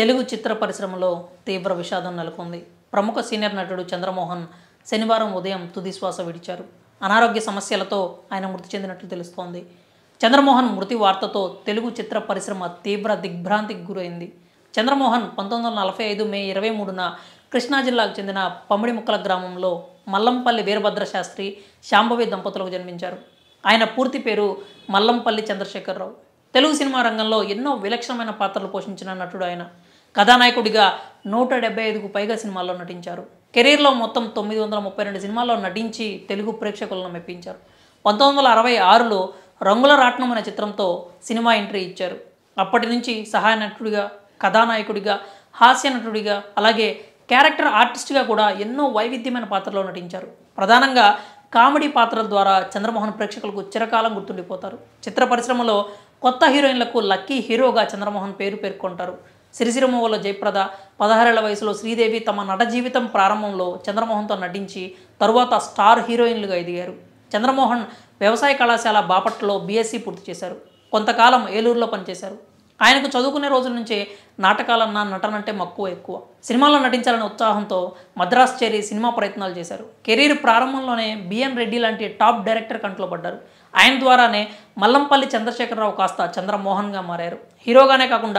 తెలుగు చిత్ర పరిశ్రమలో తీవ్ర విషాదం నెలకొంది ప్రముఖ సీనియర్ నటుడు చంద్రమోహన్ శనివారం ఉదయం తుదిశ్వాస విడిచారు అనారోగ్య సమస్యలతో ఆయన మృతి చెందినట్లు తెలుస్తోంది చంద్రమోహన్ మృతి వార్తతో తెలుగు చిత్ర పరిశ్రమ తీవ్ర దిగ్భ్రాంతికి గురైంది చంద్రమోహన్ పంతొమ్మిది వందల నలభై ఐదు మే ఇరవై మూడున కృష్ణా జిల్లాకు చెందిన పమ్మిడి ముక్కల గ్రామంలో మల్లంపల్లి వీరభద్ర శాస్త్రి శాంభవి దంపతులకు జన్మించారు ఆయన పూర్తి పేరు మల్లంపల్లి చంద్రశేఖరరావు తెలుగు సినిమా రంగంలో ఎన్నో విలక్షణమైన పాత్రలు పోషించిన నటుడు ఆయన కథానాయకుడిగా నూట డెబ్బై ఐదుకు పైగా సినిమాల్లో నటించారు కెరీర్లో మొత్తం తొమ్మిది వందల ముప్పై రెండు సినిమాల్లో నటించి తెలుగు ప్రేక్షకులను మెప్పించారు పంతొమ్మిది వందల అరవై ఆరులో రంగుల రాట్నం అనే చిత్రంతో సినిమా ఎంట్రీ ఇచ్చారు అప్పటి నుంచి సహాయ నటుడిగా కథానాయకుడిగా హాస్య నటుడిగా అలాగే క్యారెక్టర్ ఆర్టిస్ట్గా కూడా ఎన్నో వైవిధ్యమైన పాత్రలో నటించారు ప్రధానంగా కామెడీ పాత్రల ద్వారా చంద్రమోహన్ ప్రేక్షకులకు చిరకాలం గుర్తుండిపోతారు చిత్ర పరిశ్రమలో కొత్త హీరోయిన్లకు లక్కీ హీరోగా చంద్రమోహన్ పేరు పేర్కొంటారు సిరిసిరిమూవల జయప్రద పదహారేళ్ల వయసులో శ్రీదేవి తమ నట జీవితం ప్రారంభంలో చంద్రమోహన్తో నటించి తరువాత స్టార్ హీరోయిన్లుగా ఎదిగారు చంద్రమోహన్ వ్యవసాయ కళాశాల బాపట్లలో బీఎస్సీ పూర్తి చేశారు కొంతకాలం ఏలూరులో పనిచేశారు ఆయనకు చదువుకునే రోజుల నుంచే నాటకాలన్నా నటనంటే మక్కువ ఎక్కువ సినిమాల్లో నటించాలనే ఉత్సాహంతో మద్రాస్ చేరి సినిమా ప్రయత్నాలు చేశారు కెరీర్ ప్రారంభంలోనే బిఎన్ రెడ్డి లాంటి టాప్ డైరెక్టర్ కంట్లో పడ్డారు ఆయన ద్వారానే మల్లంపల్లి చంద్రశేఖరరావు కాస్త చంద్రమోహన్గా మారారు హీరోగానే కాకుండా